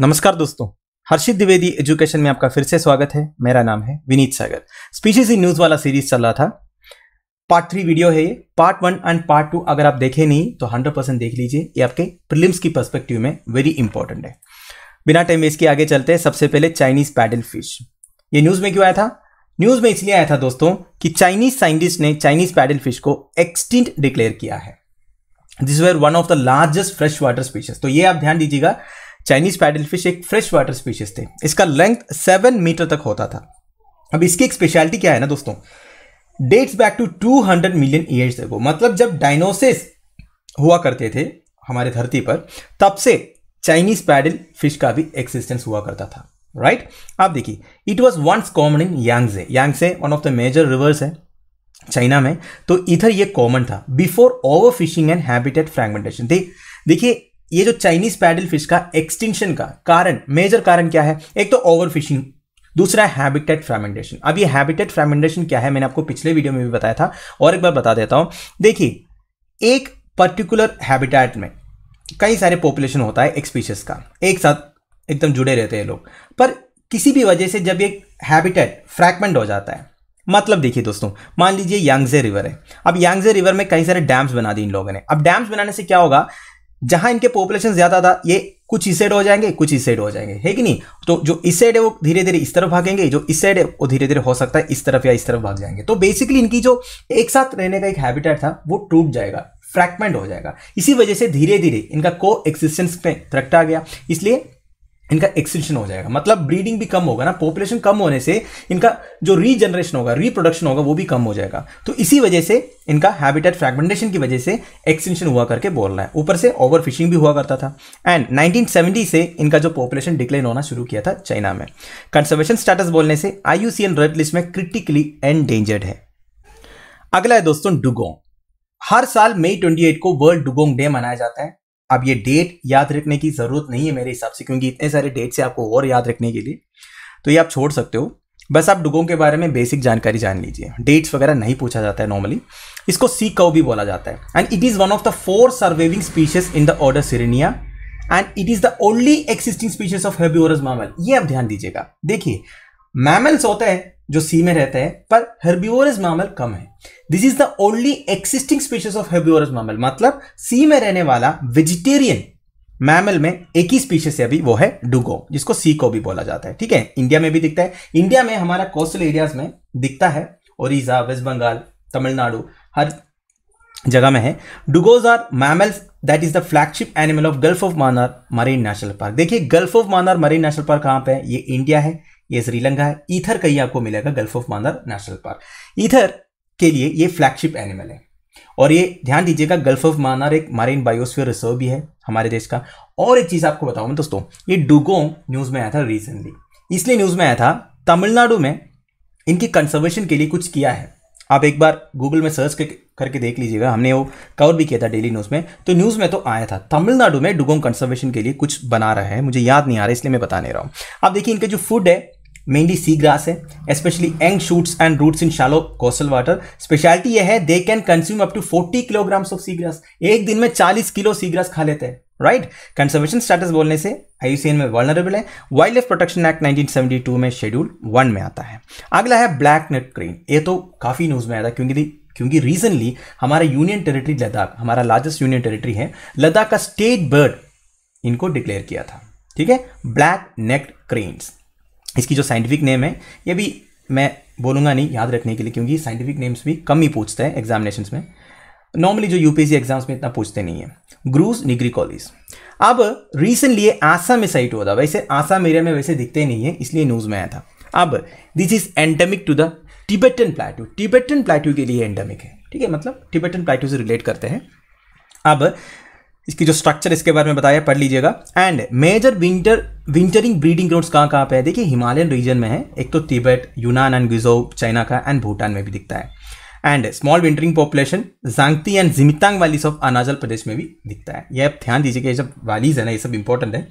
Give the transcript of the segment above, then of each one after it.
नमस्कार दोस्तों हर्षित द्विवेदी एजुकेशन में आपका फिर से स्वागत है मेरा नाम है Vineet Sagar species in news वाला सीरीज चल रहा था पार्ट थ्री वीडियो है ये part one and part two अगर आप देखे नहीं तो हंड्रेड परसेंट देख लीजिए ये आपके प्रिलिम्स की पर्सपेक्टिव में वेरी इंपॉर्टेंट है बिना टाइम वेस्ट के आगे चलते हैं सबसे पहले चाइनीज पैडल फिश ये न्यूज़ में क्यों आया था न्यूज़ में इसलिए आया था दोस्तों कि चाइनीज साइंटिस्ट ने चाइनीज पैडल फिश को एक्सटिंट डिक्लेयर किया है this were one of the largest fresh water species तो ये आप ध्यान दीजिएगा चाइनीज पैडल फिश एक फ्रेश वाटर स्पीशीज थे इसका लेंथ सेवन मीटर तक होता था अब इसकी एक स्पेशलिटी क्या है ना दोस्तों dates back to two hundred million years ago मतलब जब डायनोसिस हुआ करते थे हमारे धरती पर तब से चाइनीज पैडल फिश का भी एक्सिस्टेंस हुआ करता था राइट right? आप देखिए it was once common in Yangtze Yangtze one of the major rivers है चाइना में तो इधर ये कॉमन था before over fishing and habitat fragmentation देखिए ये जो चाइनीज पैडल फिश का एक्सटिंक्शन का कारण मेजर कारण क्या है एक तो ओवर फिशिंग दूसरा है हैबिटेट फ्रेमेंडेशन अब ये हैबिटेट फ्रेमेंडेशन क्या है मैंने आपको पिछले वीडियो में भी बताया था और एक बार बता देता हूं देखिए एक पर्टिकुलर हैबिटेट में कई सारे पॉपुलेशन होता है एक स्पीशीज का एक साथ एकदम जुड़े रहते हैं लोग पर किसी भी वजह से जब एक हैबिटेट फ्रैगमेंट हो जाता है मतलब देखिए दोस्तों मान लीजिए यांगजे रिवर है अब यांगजे रिवर में कई सारे डैम्स बना दिए इन लोगों ने अब डैम्स बनाने से क्या होगा जहां इनके पॉपुलेशन ज्यादा था ये कुछ इस साइड हो जाएंगे कुछ इस साइड हो जाएंगे है कि नहीं तो जो इस साइड है वो धीरे धीरे इस तरफ भागेंगे जो इस साइड है वो धीरे धीरे हो सकता है इस तरफ या इस तरफ भाग जाएंगे तो बेसिकली इनकी जो एक साथ रहने का एक हैबिटेट था वो टूट जाएगा फ्रैगमेंट हो जाएगा इसी वजह से धीरे धीरे इनका को एक्सिस्टेंस में रखा गया इसलिए इनका एक्सटेंशन हो जाएगा मतलब ब्रीडिंग भी कम होगा ना पॉपुलेशन कम होने से इनका जो रीजनरेशन होगा रिप्रोडक्शन होगा वो भी कम हो जाएगा तो इसी वजह से इनका हैबिटेट फ्रेगमेंटेशन की वजह से एक्सटेंशन हुआ करके बोल रहा है ऊपर से ओवर फिशिंग भी हुआ करता था एंड 1970 से इनका जो पॉपुलेशन डिक्लाइन होना शुरू किया था चाइना में कंजर्वेशन स्टेटस बोलने से आई रेड लिस्ट में क्रिटिकली एंडेंजर्ड है अगला है दोस्तों डुगोंग हर साल मई 28 को वर्ल्ड डुगोंग डे मनाया जाता है अब ये डेट याद रखने की ज़रूरत नहीं है मेरे हिसाब से क्योंकि इतने सारे डेट्स से आपको और याद रखने के लिए तो ये आप छोड़ सकते हो बस आप डुगों के बारे में बेसिक जानकारी जान लीजिए डेट्स वगैरह नहीं पूछा जाता है नॉर्मली इसको सी कव भी बोला जाता है and it is one of the four surviving species in the order Sirenia and it is the only existing species of herbivorous mammal ये आप ध्यान दीजिएगा देखिए मैमल्स होते हैं जो सी में रहता है पर हर्बिवोरस मामल कम है this is the only existing species of herbivorous mammal मतलब सी में रहने वाला वेजिटेरियन मैमल में एक ही स्पीशीज है अभी वो है डुगो जिसको सी को भी बोला जाता है ठीक है इंडिया में भी दिखता है इंडिया में हमारा कोस्टल एरियाज में दिखता है ओरिजा वेस्ट बंगाल तमिलनाडु हर जगह में है dugongs are mammals that is the flagship animal of gulf of Mannar marine national park देखिए gulf of Mannar marine national park कहाँ पे है ये इंडिया है ये श्रीलंका है ईथर कहीं आपको मिलेगा gulf of Mannar national park ईथर के लिए ये फ्लैगशिप एनिमल है और ये ध्यान दीजिएगा गल्फ ऑफ मानार एक मरीन बायोस्फीयर रिजर्व भी है हमारे देश का और एक चीज़ आपको बताऊँ मैं दोस्तों ये डुगोंग न्यूज़ में आया था रिसेंटली इसलिए न्यूज़ में आया था तमिलनाडु में इनकी कंजर्वेशन के लिए कुछ किया है आप एक बार गूगल में सर्च करके देख लीजिएगा हमने वो कवर भी किया था डेली न्यूज़ में तो न्यूज़ में तो आया था तमिलनाडु में डुगोंग कंजर्वेशन के लिए कुछ बना रहा है मुझे याद नहीं आ रहा इसलिए मैं बता नहीं रहा हूँ आप देखिए इनका जो फूड है मेनली सी ग्रास है specially young shoots and roots in shallow coastal water speciality यह है they can consume up to 40 kilograms of sea grass एक दिन में 40 किलो सी ग्रास खा लेते हैं राइट कंजर्वेशन स्टेटस बोलने से आईयूसीएन में वर्नरेबल है वाइल्ड लाइफ प्रोटेक्शन एक्ट 1972 में शेड्यूल वन में आता है अगला है ब्लैक नेट क्रेन ये तो काफ़ी न्यूज़ में आया था क्योंकि क्योंकि रिसेंटली हमारा यूनियन टेरिटरी लद्दाख हमारा लार्जेस्ट यूनियन टेरिटरी है लद्दाख का स्टेट बर्ड इनको डिक्लेयर किया था ठीक है ब्लैक नेक्ड क्रेन्स इसकी जो साइंटिफिक नेम है ये भी मैं बोलूँगा नहीं याद रखने के लिए क्योंकि साइंटिफिक नेम्स भी कम ही पूछते हैं एग्जामिनेशन में नॉर्मली जो यूपीएससी एग्जाम्स में इतना पूछते नहीं है ग्रूस निगरी कॉलेज अब रिसेंटली आसाम में साइट हुआ था वैसे आसाम एरिया में वैसे दिखते नहीं है इसलिए न्यूज़ में आया था अब this is endemic to the Tibetan plateau Tibetan plateau के लिए एंडेमिक है ठीक है मतलब टिबेटन प्लेट्यू से रिलेट करते हैं अब इसकी जो स्ट्रक्चर इसके बारे में बताया पढ़ लीजिएगा and major winter wintering breeding ground कहाँ कहाँ पे है देखिए हिमालयन रीजन में है एक तो Tibet Yunnan and Guizhou China का एंड भूटान में भी दिखता है and small wintering population Sangti and Zemithang valleys of Arunachal Pradesh में भी दिखता है यह आप ध्यान दीजिए कि ये सब वैलीज है ना ये सब इंपॉर्टेंट है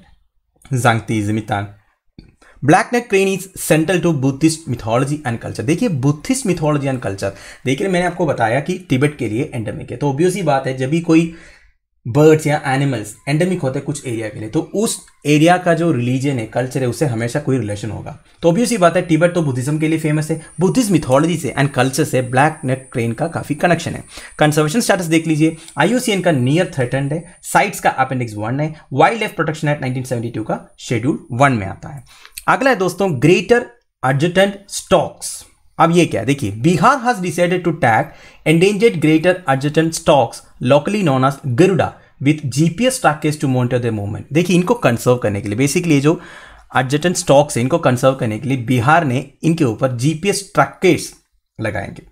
Sangti Zemithang black neck crane is central to Buddhist mythology and culture देखिए बुद्धिस्ट मिथोलॉजी एंड कल्चर देखिए मैंने आपको बताया कि तिब्बत के लिए एंडेमिक है तो ऑब्वियस ही बात है जब भी कोई बर्ड्स या एनिमल्स एंडेमिक होते हैं कुछ एरिया के लिए तो उस एरिया का जो रिलीजन है कल्चर है उससे हमेशा कोई रिलेशन होगा तो ऑब्वियस ही बात है टिबेट तो बुद्धिज्म के लिए फेमस है बुद्धिस्ट मिथोलॉजी से एंड कल्चर से ब्लैक नेट ट्रेन का काफ़ी कनेक्शन है कंजर्वेशन स्टेटस देख लीजिए आईयूसीएन का नियर थ्रेटेंड है साइट्स का अपेंडिक्स वन है wild life protection act nineteen का शेड्यूल वन में आता है अगला है दोस्तों ग्रेटर अर्जेंट स्टॉक्स अब ये क्या देखिए Bihar has decided to tag endangered greater adjutant storks locally known as Garuda with GPS trackers to monitor the movement देखिए इनको कंसर्व करने के लिए बेसिकली जो अर्जेंट स्टॉक्स है इनको कंसर्व करने के लिए बिहार ने इनके ऊपर जीपीएस ट्रैकेज लगाएंगे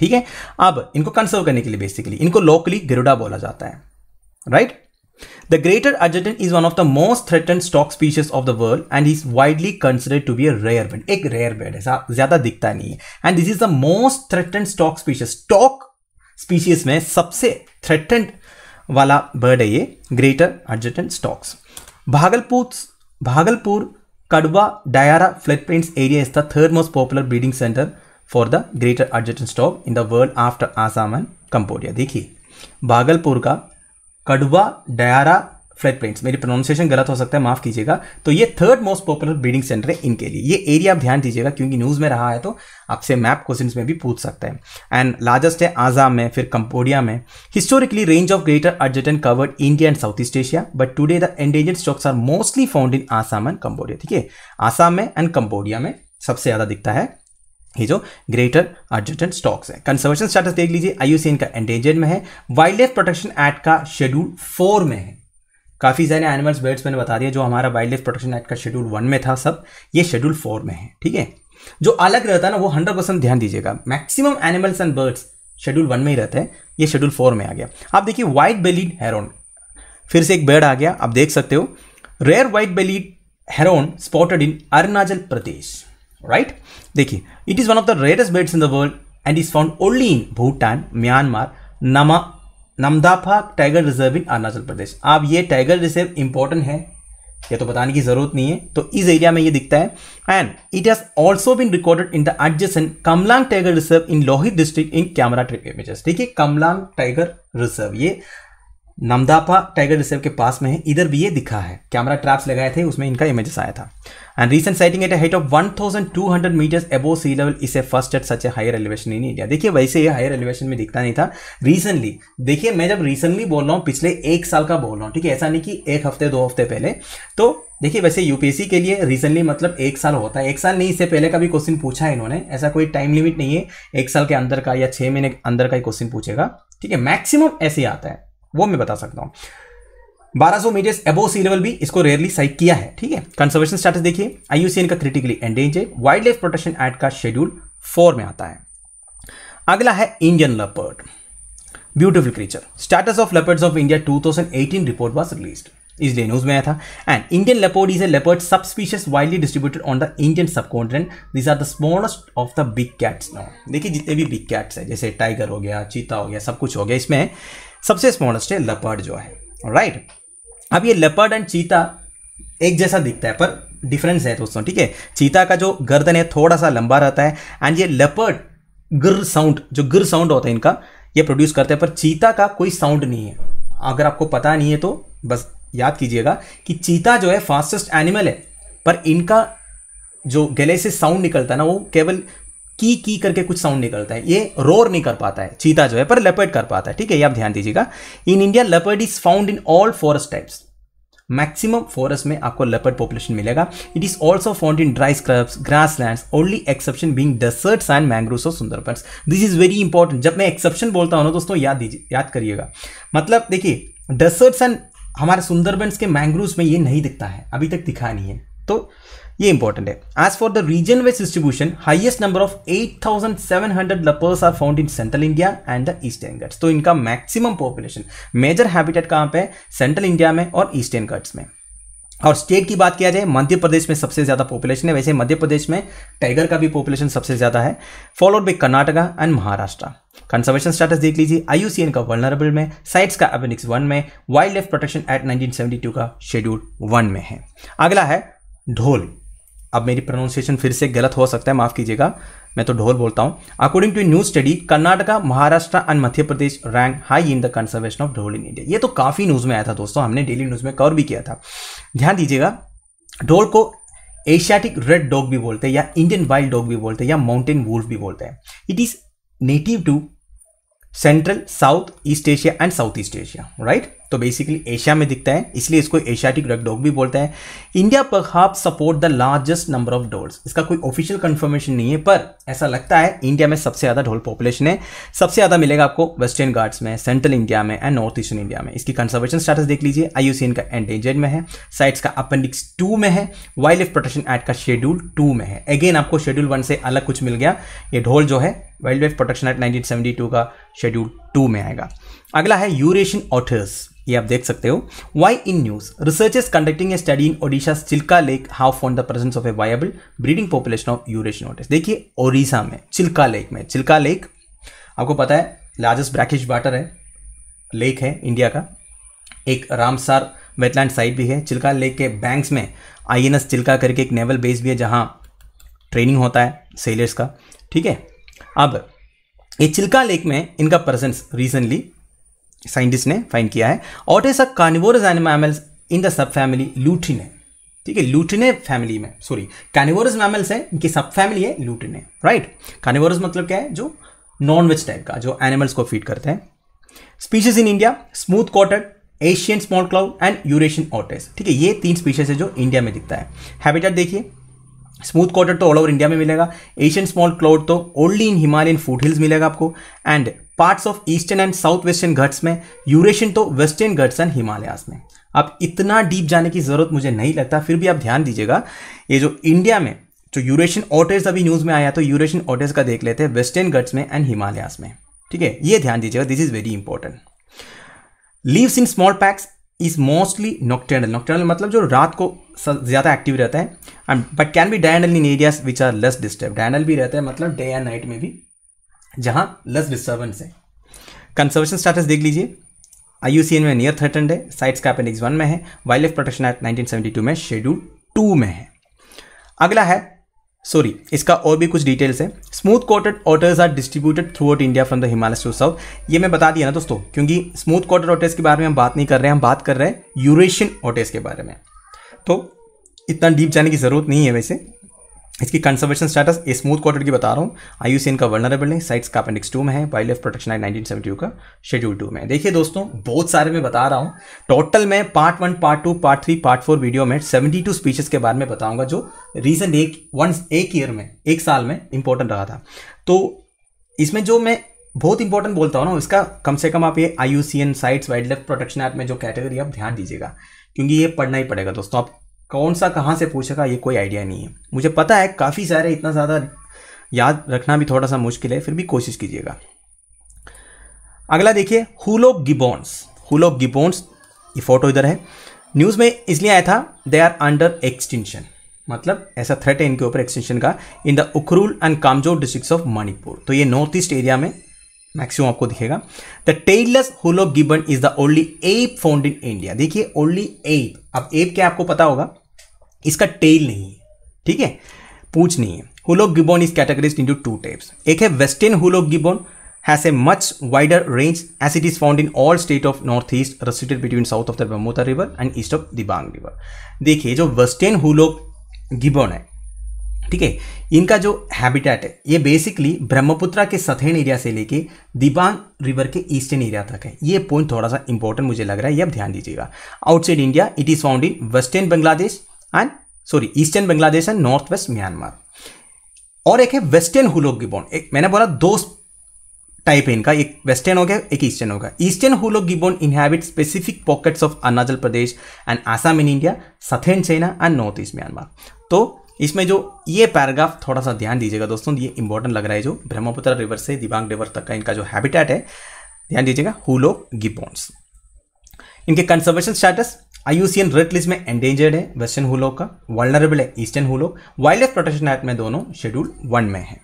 ठीक है अब इनको कंसर्व करने के लिए बेसिकली इनको लोकली गरुड़ा बोला जाता है right right? The greater adjutant is one of the most threatened stock species of the world and is widely considered to be a rare bird. एक rare bird है ज्यादा दिखता नहीं है and this is the most threatened stock species. Stock species में सबसे threatened वाला bird है ये greater adjutant stocks. Bhagalpur Bhagalpur Kadwa Diara floodplains area is the third most popular breeding center for the greater adjutant stock in the world after Assam and Cambodia. देखिए भागलपुर का Kadwa Diara flat plains मेरी pronunciation गलत हो सकता है माफ कीजिएगा तो ये third most popular breeding centre है इनके लिए ये एरिया आप ध्यान दीजिएगा क्योंकि न्यूज़ में रहा है तो आपसे मैप क्वेश्चन में भी पूछ सकते हैं एंड लार्जेस्ट है आजाम में फिर कंपोडिया में historically range of greater adjutants covered India and south east Asia but today the endangered storks are mostly found in Assam and Cambodia ठीक है आसाम में एंड कंबोडिया में सबसे ज़्यादा दिखता है ये जो ग्रेटर अर्जेंटेंट स्टॉक्स है कंजर्वेशन स्टेटस देख लीजिए आईयूसीएन का एंडेंजर में है वाइल्ड लाइफ प्रोटेक्शन एक्ट का शेड्यूल फोर में है काफ़ी सारे एनिमल्स बर्ड्स मैंने बता दिया जो हमारा वाइल्ड लाइफ प्रोटेक्शन एक्ट का शेड्यूल वन में था सब ये शेड्यूल फोर में है ठीक है जो अलग रहता है ना वो हंड्रेड ध्यान दीजिएगा maximum animals and birds schedule one में ही रहते हैं ये शेड्यूल फोर में आ गया आप देखिए व्हाइट बेलीड हेरोन फिर से एक बर्ड आ गया आप देख सकते हो rare white bellied heron spotted in Arunachal Pradesh right देखिए it is one of the rarest birds in the world and is found only in Bhutan Myanmar नमा Namdapha tiger reserve in Arunachal Pradesh आप ये टाइगर रिजर्व इंपॉर्टेंट है ये तो बताने की जरूरत नहीं है तो इस एरिया में ये दिखता है and it has also been recorded in the adjacent Kamlang tiger reserve in Lohit district in camera trap images ठीक है कमलांग टाइगर रिजर्व ये नमदापा टाइगर रिजर्व के पास में है इधर भी ये दिखा है कैमरा ट्रैप्स लगाए थे उसमें इनका इमेजेस आया था and recent sighting at height of 1200 metres above sea level is a first at such a higher elevation in India देखिए वैसे ये हायर एलिवेशन में दिखता नहीं था रिसेंटली देखिए मैं जब रिसेंटली बोल रहा हूँ पिछले एक साल का बोल रहा हूँ ठीक है ऐसा नहीं कि एक हफ्ते दो हफ्ते पहले तो देखिए वैसे यूपीएससी के लिए रिसेंटली मतलब एक साल होता है एक साल नहीं इससे पहले का भी क्वेश्चन पूछा है इन्होंने ऐसा कोई टाइम लिमिट नहीं है एक साल के अंदर का या छः महीने अंदर का ही क्वेश्चन पूछेगा ठीक है मैक्सिमम ऐसे आता है वो मैं बता सकता हूँ 1200 सौ मीटर्स एबो सी लेवल भी इसको रेयरली सही किया है ठीक है कंजर्वेशन स्टेटस देखिए आईयूसीएन का critically endangered wild life protection act का शेड्यूल फोर में आता है अगला है Indian leopard beautiful creature status of leopards of India 2018 report was released इसलिए न्यूज में आया था and Indian leopard is a leopard sub species widely distributed on the Indian sub continent this are the smallest of the big cats now देखिए जितने भी big cats हैं जैसे tiger हो गया चीता हो गया सब कुछ हो गया इसमें सबसे स्मॉलेस्ट है लपर्ड जो है राइट अब ये लपर्ड एंड चीता एक जैसा दिखता है पर डिफरेंस है दोस्तों ठीक है चीता का जो गर्दन है थोड़ा सा लंबा रहता है एंड ये लपर्ड गिर साउंड जो गिर साउंड होता है इनका ये प्रोड्यूस करते हैं पर चीता का कोई साउंड नहीं है अगर आपको पता नहीं है तो बस याद कीजिएगा कि चीता जो है फास्टेस्ट एनिमल है पर इनका जो गले से साउंड निकलता है ना वो केवल की की करके कुछ साउंड निकलता है ये रोर नहीं कर पाता है चीता जो है पर लेपर्ड कर पाता है ठीक है ये आप ध्यान दीजिएगा in India leopard is found in all forest types maximum forest में आपको लेपर्ड पॉपुलेशन मिलेगा it is also found in dry scrubs grass land only exception being desert and mangrove और Sundarbans this is very important जब मैं exception बोलता हूँ ना दोस्तों याद दीजिए याद करिएगा मतलब देखिए डेसर्ट्स एंड हमारे सुंदरबंस के मैंग्रोव में ये नहीं दिखता है अभी तक दिखा नहीं है तो ये इंपॉर्टेंट है as for the region wise distribution highest number of 8,700 leopards are found in central India and the eastern Ghats तो इनका मैक्सिमम पॉपुलेशन मेजर हैबिटेट कहाँ पे सेंट्रल इंडिया में और ईस्टर्न घट्स में और स्टेट की बात किया जाए मध्य प्रदेश में सबसे ज़्यादा पॉपुलेशन है वैसे मध्य प्रदेश में टाइगर का भी पॉपुलेशन सबसे ज़्यादा है followed by Karnataka and Maharashtra conservation status देख लीजिए आईयूसीएन का वर्नरेबल में साइट्स का अपेनिक्स वन में वाइल्ड लाइफ प्रोटेक्शन एक्ट 1972 का शेड्यूल वन में है अगला है ढोल अब मेरी प्रोनाउंसिएशन फिर से गलत हो सकता है माफ़ कीजिएगा मैं तो ढोल बोलता हूँ according to new study Karnataka Maharashtra and Madhya Pradesh rank high in the conservation of dhole in India ये तो काफ़ी न्यूज़ में आया था दोस्तों हमने डेली न्यूज़ में कवर भी किया था ध्यान दीजिएगा ढोल को एशियाटिक रेड डॉग भी बोलते हैं या इंडियन वाइल्ड डॉग भी बोलते हैं या माउंटेन वुल्फ भी बोलते हैं it is native to central south east Asia and south east Asia right तो बेसिकली एशिया में दिखता है इसलिए इसको एशियाटिक रेड डॉग भी बोलते हैं India perhaps support the largest number of dholes इसका कोई ऑफिशियल कंफर्मेशन नहीं है पर ऐसा लगता है इंडिया में सबसे ज़्यादा ढोल पॉपुलेशन है सबसे ज़्यादा मिलेगा आपको वेस्टर्न गार्ड्स में सेंट्रल इंडिया में एंड नॉर्थ ईस्टर्न इंडिया में इसकी कंजर्वेशन स्टेटस देख लीजिए आई का एंडेंजर्ड में है साइट्स का अपेंडिक्स टू में है वाइल्ड लाइफ प्रोटेक्शन एक्ट का शेड्यूल टू में है अगेन आपको शेड्यूल वन से अलग कुछ मिल गया ये ढोल जो है wild life protection act nineteen का शेड्यूल टू में आएगा अगला है यूरेशियन ऑटर्स ये आप देख सकते हो why in news researchers conducting a study in Odisha Chilika lake how found the presence of a viable breeding population of Eurasian otters देखिए ओडिशा में चिल्का लेक में चिल्का लेक आपको पता है लार्जेस्ट ब्रैकिश वाटर है लेक है इंडिया का एक रामसार वेटलैंड साइट भी है चिल्का लेक के बैंक्स में आई चिल्का करके एक नेवल बेस भी है जहाँ ट्रेनिंग होता है सेलर्स का ठीक है अब ये चिल्का लेक में इनका प्रेजेंस रिसेंटली साइंटिस्ट ने फाइंड किया है otter is a carnivorous animals in the sub family Lutrinae ठीक है लूटने फैमिली में सॉरी कैनिवोरस मैमल्स है इनकी सब फैमिली है लूटने राइट कैनिवोरस मतलब क्या है जो नॉन वेज टाइप का जो एनिमल्स को फीड करते हैं species in India smooth coated Asian small clawed and Eurasian otters ठीक है ये तीन स्पीशीज है जो इंडिया में दिखता है हैबिटेट देखिए स्मूथ कॉटड तो ऑल ओवर इंडिया में मिलेगा एशियन स्मॉल क्लाउड तो only in Himalayan foot hills मिलेगा आपको and parts of eastern and south western Ghats में यूरेशियन तो वेस्टर्न घट्स एंड हिमालयास में अब इतना डीप जाने की ज़रूरत मुझे नहीं लगता फिर भी आप ध्यान दीजिएगा ये जो इंडिया में जो यूरेशियन ऑटर्स अभी न्यूज़ में आया तो यूरेशियन ऑटर्स का देख लेते हैं वेस्टर्न घट्स में एंड हिमालयास में ठीक है ये ध्यान दीजिएगा this is very important leaves in small packs is mostly nocturnal nocturnal मतलब जो रात को ज़्यादा एक्टिव रहता है and but can be diurnal in areas which are less disturb diurnal भी रहता है मतलब डे एंड नाइट में भी जहां लेस डिस्टर्बेंस है कंजर्वेशन स्टेटस देख लीजिए आई में नियर थ्रेटेंड है साइट्स का अपेंडिक्स वन में है wild life protection act nineteen में शेड्यूल टू में है अगला है सॉरी इसका और भी कुछ डिटेल्स है smooth coated otters are distributed throughout India from the Himalaya to south ये मैं बता दिया ना दोस्तों क्योंकि स्मूथ कोटेड ऑटर्स के बारे में हम बात नहीं कर रहे हैं हम बात कर रहे हैं यूरेशियन ऑटर्स के बारे में तो इतना डीप जाने की ज़रूरत नहीं है वैसे इसकी कंजर्वेशन स्टेटस स्मूथ क्वार्टर की बता रहा हूँ आयुसीएन का वर्नरेबल है साइट्स का अपेंडिक्स टू में है wild life protection act nineteen का शेड्यूल टू में देखिए दोस्तों बहुत सारे में बता रहा हूँ टोटल मैं part one part two part three part four video में सेवेंटी टू स्पीचेस के बारे में बताऊंगा जो रीसेंट एक वन एक ईयर में एक साल में इंपॉर्टेंट रहा था तो इसमें जो मैं बहुत इंपॉर्टेंट बोलता हूँ ना इसका कम से कम आप ये I U CITES wild life protection act में जो कैटेगरी आप ध्यान दीजिएगा क्योंकि ये पढ़ना ही पड़ेगा दोस्तों आप कौन सा कहाँ से पूछेगा ये कोई आइडिया नहीं है मुझे पता है काफ़ी सारे इतना ज़्यादा याद रखना भी थोड़ा सा मुश्किल है फिर भी कोशिश कीजिएगा अगला देखिए हुलो गिबोन्स हुलो गिबोन्स ये फोटो इधर है न्यूज़ में इसलिए आया था दे आर अंडर एक्सटेंशन मतलब ऐसा थ्रेट है इनके ऊपर एक्सटेंशन का in the Ukhrul and Kamjong district of Manipur तो ये नॉर्थ ईस्ट एरिया में मैक्सिमम आपको दिखेगा the tailless hoolock gibbon is the only ape found in India देखिए ओनली एप अब एप क्या आपको पता होगा इसका टेल नहीं है ठीक है पूछ नहीं है hoolock gibbon is categories into two types एक है western hoolock gibbon has a much wider range as it is found in all state of north east restricted between south of the Brahmaputra river and east of Dibang river देखिए जो western hoolock Gibeon है ठीक है इनका जो habitat है ये basically Brahmaputra के सथेन एरिया से लेके दिबांग रिवर के ईस्टर्न एरिया तक है ये पॉइंट थोड़ा सा इंपॉर्टेंट मुझे लग रहा है ये अब ध्यान दीजिएगा outside India it is found in western Bangladesh and sorry eastern Bangladesh and north west Myanmar और एक है वेस्टर्न हुलोक गिबोन एक मैंने बोला दो टाइप है इनका एक वेस्टर्न हो गया एक ईस्टर्न होगा eastern hoolock gibbon inhabit specific pockets of Arunachal Pradesh and Assam in India southern China and north east Myanmar तो इसमें जो ये पैराग्राफ थोड़ा सा ध्यान दीजिएगा दोस्तों ये इंपॉर्टेंट लग रहा है जो ब्रह्मपुत्र रिवर से दिबांग रिवर तक का इनका जो हैबिटेट है ध्यान दीजिएगा हुलो गिबॉन्स इनके conservation status IUCN red list में एंडेंजर्ड है वेस्टर्न हुलो का वर्ल्डरेबल है eastern hoolock wild life protection act में दोनों शेड्यूल वन में है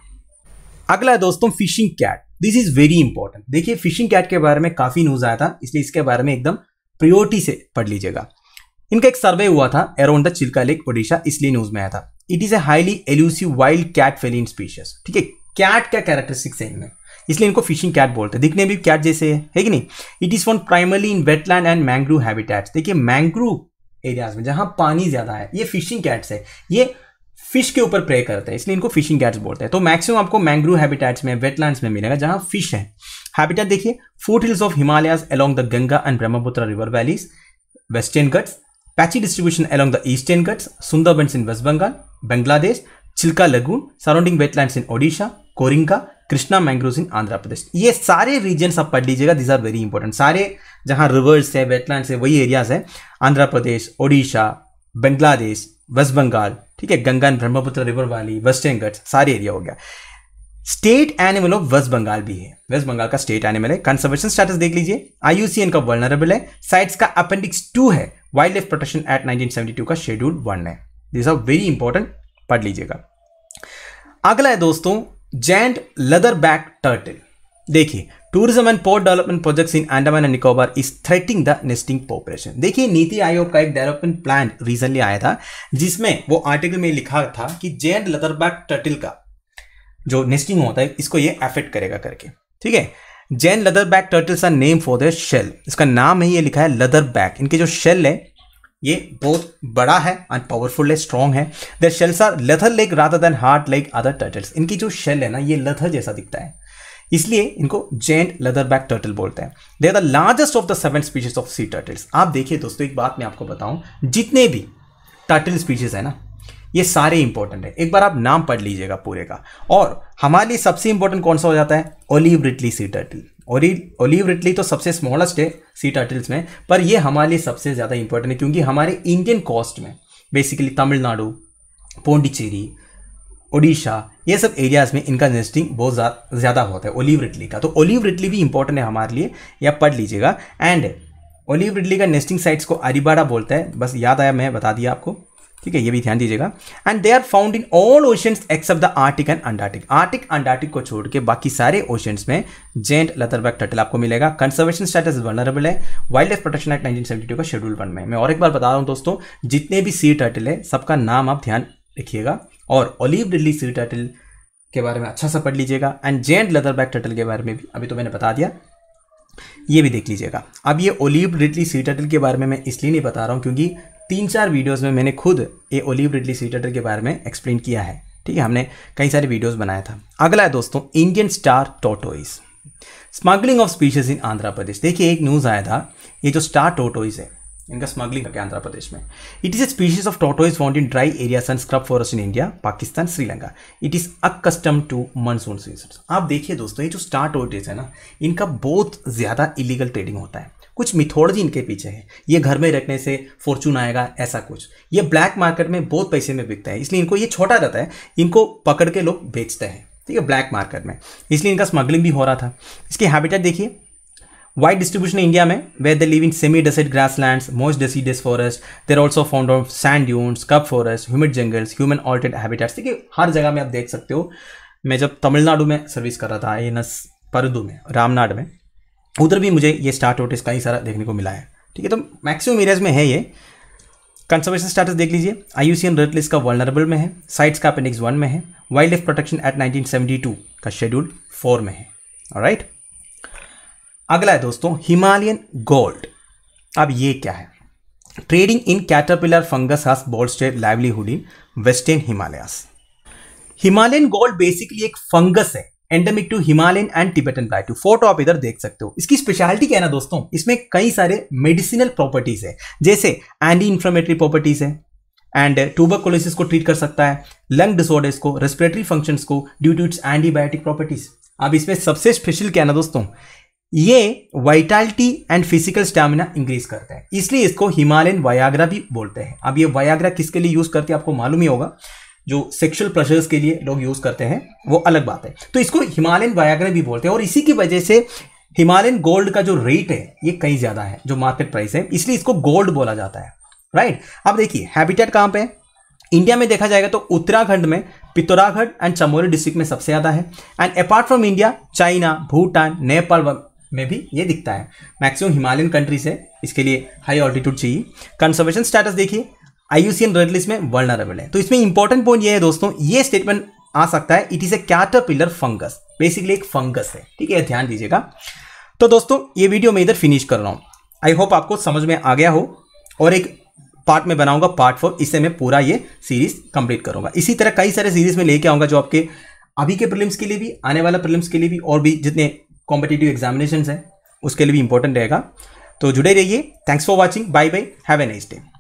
अगला है दोस्तों fishing cat this is very important देखिए फिशिंग कैट के बारे में काफी न्यूज आया था इसलिए इसके बारे में एकदम प्रियोरिटी से पढ़ लीजिएगा इनका एक सर्वे हुआ था around the Chilika lake Odisha इसलिए न्यूज में आया था it is a highly elusive wild cat feline species ठीक है कैट का कैरेक्टरिस्टिक्स है इनमें इसलिए इनको फिशिंग कैट बोलते हैं दिखने भी कैट जैसे है, है कि नहीं it is one primarily in wetland and mangrove habitats देखिए मैंग्रूव एरियाज में जहां पानी ज्यादा है ये फिशिंग कैट्स है ये फिश के ऊपर प्रे करते हैं इसलिए इनको फिशिंग कैट्स बोलते हैं तो मैक्सिमम आपको मैंग्रूव हैबिटेट्स में वेटलैंड्स में मिलेगा जहां फिश है हैबिटेट देखिए foot hills of Himalayas along the Ganga and Brahmaputra river valleys western Ghats patchy distribution along the eastern Ghats Sundarbans in West Bengal Bangladesh, Chilka Lagoon, surrounding wetlands in Odisha, Coringa Krishna mangrove in Andhra Pradesh ये सारे रीजन आप पढ़ लीजिएगा दिस आर वेरी इंपॉर्टेंट सारे जहाँ reverse है wetland है वही एरियाज है आंध्र प्रदेश ओडिशा बांग्लादेश वेस्ट बंगाल ठीक है एंड ब्रह्मपुत्र रिवर वाली वेस्ट घट्स सारे एरिया हो गया state animal of West Bengal भी है वेस्ट बंगाल का स्टेट एनिमल है कंजर्वेशन स्टेटस देख लीजिए आईयूसीएन का वर्नरेबल है साइट्स का अपेंडिक्स टू है वाइल्ड लाइफ प्रोटेक्शन एक्ट 1972 का शेड्यूल वन है दिस आर वेरी इंपॉर्टेंट पढ़ लीजिएगा अगला है दोस्तों जैंट लेदर बैक टर्टल देखिए tourism and port development projects in Andaman and Nicobar is threatening the nesting population देखिए नीति आयोग का एक डेवलपमेंट प्लान रिसेंटली आया था जिसमें वो आर्टिकल में लिखा था कि जैंट लेदर बैक टर्टल का जो नेस्टिंग होता है इसको ये अफेक्ट करेगा करके ठीक है giant leather back turtles are name for the shell इसका नाम ही ये लिखा है लेदर बैक इनके जो शेल है ये बहुत बड़ा है एंड पावरफुल है स्ट्रॉन्ग है the shells are leather like rather than hard like other turtles इनकी जो शेल है ना ये लथर जैसा दिखता है इसलिए इनको जेंट लेदर बैक टर्टल बोलते हैं they are the largest of the seven species of sea turtles आप देखिए दोस्तों एक बात मैं आपको बताऊं जितने भी टर्टल स्पीशीज है ना ये सारे इंपॉर्टेंट है एक बार आप नाम पढ़ लीजिएगा पूरे का और हमारे लिए सबसे इंपॉर्टेंट कौन सा हो जाता है olive ridley sea turtle olive ridley तो सबसे स्मॉलेस्ट है सी टाइटल्स में पर ये हमारे लिए सबसे ज़्यादा इंपॉर्टेंट है क्योंकि हमारे इंडियन कॉस्ट में बेसिकली तमिलनाडु पोंडिचेरी ओडिशा ये सब एरियाज़ में इनका नेस्टिंग बहुत ज़्यादा होता है ओलिव रिटली का तो ओलिव रिटली भी इंपॉर्टेंट है हमारे लिए या पढ़ लीजिएगा एंड ओलिव रिटली का नेस्टिंग साइट्स को अरिबाड़ा बोलता है बस याद आया मैं बता दिया आपको ठीक है ये भी ध्यान दीजिएगा and they are found in all oceans except the Arctic and Antarctic Arctic Antarctic को छोड़ के बाकी सारे ओशंस में जेंट लतरबैक टटल आपको मिलेगा कंजर्वेशन स्टेटस वनरेबल है wild life protection act nineteen का शेड्यूल वन में मैं और एक बार बता रहा हूँ दोस्तों जितने भी सी टर्टल है सबका नाम आप ध्यान रखिएगा और ओलिव डिल्ली सी टर्टल के बारे में अच्छा सा पढ़ लीजिएगा एंड जेंट लदरबैक टटल के बारे में भी अभी तो मैंने बता दिया ये भी देख लीजिएगा अब ये ओलिव रिडली सी टटल के बारे में मैं इसलिए नहीं बता रहा हूँ क्योंकि तीन चार वीडियोस में मैंने खुद ये ओलिव रिडली सीटर के बारे में एक्सप्लेन किया है ठीक है हमने कई सारे वीडियोस बनाया था अगला है दोस्तों Indian star tortoise smuggling of species in Andhra Pradesh देखिए एक न्यूज़ आया था ये जो स्टार टोटोइस है इनका स्मगलिंग करके आंध्र प्रदेश में it is a species of tortoise found in dry area and scrub forest in India Pakistan Sri Lanka it is accustom to monsoon season आप देखिए दोस्तों ये जो स्टार टोटोइज है ना इनका बहुत ज़्यादा इलीगल ट्रेडिंग होता है कुछ मिथोलॉजी इनके पीछे है ये घर में रखने से फॉर्चून आएगा ऐसा कुछ ये ब्लैक मार्केट में बहुत पैसे में बिकता है इसलिए इनको ये छोटा रहता है इनको पकड़ के लोग बेचते हैं ठीक है ब्लैक मार्केट में इसलिए इनका स्मगलिंग भी हो रहा था इसकी हैबिटेट देखिए वाइड डिस्ट्रीब्यूशन इंडिया में where the live in semi deciduous grass land most deciduous forest there also found of sand यून कप forest humid jungles human altered habitats देखिए हर जगह में आप देख सकते हो मैं जब तमिलनाडु में सर्विस कर रहा था एन एस परदू में रामनाड में उधर भी मुझे ये स्टार्ट आउट इसका ही सारा देखने को मिला है ठीक है तो मैक्सिमम एरियाज में है ये कंजर्वेशन स्टेटस देख लीजिए I U C N red list का वर्नरेबल में है साइट्स का अपेंडिक्स वन में है वाइल्ड लाइफ प्रोटेक्शन एक्ट 1972 का शेड्यूल फोर में है राइट अगला है दोस्तों हिमालयन गोल्ड अब ये क्या है trading in caterpillar fungus has bolstered livelihood in western Himalayas Himalayan gold basically एक फंगस है endemic to Himalayan and Tibetan plateau photo आप इधर देख सकते हो इसकी स्पेशलिटी क्या है ना दोस्तों इसमें कई सारे मेडिसिनल प्रॉपर्टीज है जैसे एंटी इन्फ्लेमेटरी प्रॉपर्टीज है एंड ट्यूबरकोलोसिस को ट्रीट कर सकता है लंग डिसऑर्डर्स को रेस्पिरेटरी फंक्शंस को due to its antibiotic properties अब इसमें सबसे स्पेशल क्या है ना दोस्तों ये vitality and physical stamina increase करता है इसलिए इसको हिमालयन वायाग्रा भी बोलते हैं अब ये वायाग्रा किसके लिए यूज करते हैं आपको मालूम ही होगा जो सेक्सुअल प्रेशर्स के लिए लोग यूज़ करते हैं वो अलग बात है तो इसको हिमालयन वायाग्रा भी बोलते हैं और इसी की वजह से हिमालयन गोल्ड का जो रेट है ये कहीं ज़्यादा है जो मार्केट प्राइस है इसलिए इसको गोल्ड बोला जाता है राइट अब देखिए हैबिटेट कहाँ पर इंडिया में देखा जाएगा तो उत्तराखंड में पितौरागढ़ एंड चमोली डिस्ट्रिक्ट में सबसे ज़्यादा है and apart from India China Bhutan Nepal में भी ये दिखता है मैक्सिमम हिमालयन कंट्रीज है इसके लिए हाई ऑल्टीट्यूड चाहिए कंजर्वेशन स्टेटस देखिए आईयूसीएन रेड लिस्ट में वर्नरेबल है तो इसमें इंपॉर्टेंट पॉइंट ये है दोस्तों ये स्टेटमेंट आ सकता है it is a caterpillar fungus basically एक फंगस है ठीक है ध्यान दीजिएगा तो दोस्तों ये वीडियो मैं इधर फिनिश कर रहा हूँ आई होप आपको समझ में आ गया हो और एक पार्ट में बनाऊंगा पार्ट फोर इससे मैं पूरा ये सीरीज कंप्लीट करूंगा इसी तरह कई सारे सीरीज में लेके आऊंगा जो आपके अभी के प्रिलिम्स के लिए भी आने वाला प्रिलिम्स के लिए भी और भी जितने कॉम्पिटेटिव एग्जामिनेशन हैं उसके लिए भी इंपॉर्टेंट रहेगा तो जुड़े रहिए thanks for watching bye bye have a nice day